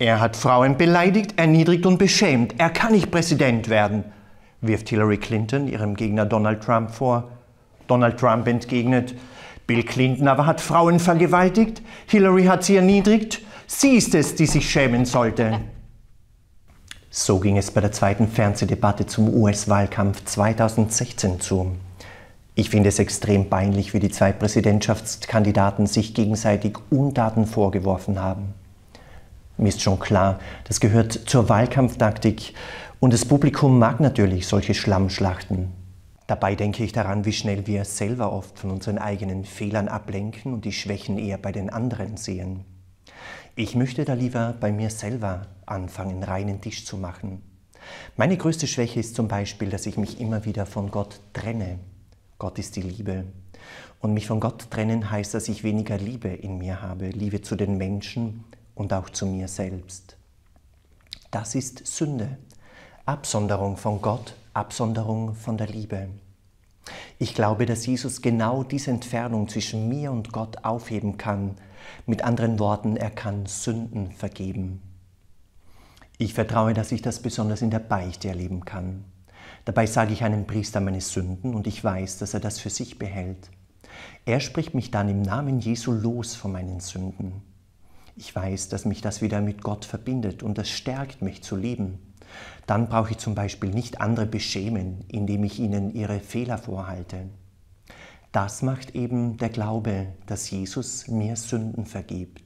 Er hat Frauen beleidigt, erniedrigt und beschämt. Er kann nicht Präsident werden, wirft Hillary Clinton ihrem Gegner Donald Trump vor. Donald Trump entgegnet, Bill Clinton aber hat Frauen vergewaltigt, Hillary hat sie erniedrigt, sie ist es, die sich schämen sollte. So ging es bei der zweiten Fernsehdebatte zum US-Wahlkampf 2016 zu. Ich finde es extrem peinlich, wie die zwei Präsidentschaftskandidaten sich gegenseitig Untaten vorgeworfen haben mir ist schon klar, das gehört zur Wahlkampftaktik und das Publikum mag natürlich solche Schlammschlachten. Dabei denke ich daran, wie schnell wir selber oft von unseren eigenen Fehlern ablenken und die Schwächen eher bei den anderen sehen. Ich möchte da lieber bei mir selber anfangen, reinen Tisch zu machen. Meine größte Schwäche ist zum Beispiel, dass ich mich immer wieder von Gott trenne. Gott ist die Liebe. Und mich von Gott trennen heißt, dass ich weniger Liebe in mir habe. Liebe zu den Menschen, und auch zu mir selbst. Das ist Sünde, Absonderung von Gott, Absonderung von der Liebe. Ich glaube, dass Jesus genau diese Entfernung zwischen mir und Gott aufheben kann. Mit anderen Worten, er kann Sünden vergeben. Ich vertraue, dass ich das besonders in der Beichte erleben kann. Dabei sage ich einem Priester meine Sünden und ich weiß, dass er das für sich behält. Er spricht mich dann im Namen Jesu los von meinen Sünden. Ich weiß, dass mich das wieder mit Gott verbindet und das stärkt mich zu lieben. Dann brauche ich zum Beispiel nicht andere beschämen, indem ich ihnen ihre Fehler vorhalte. Das macht eben der Glaube, dass Jesus mir Sünden vergibt.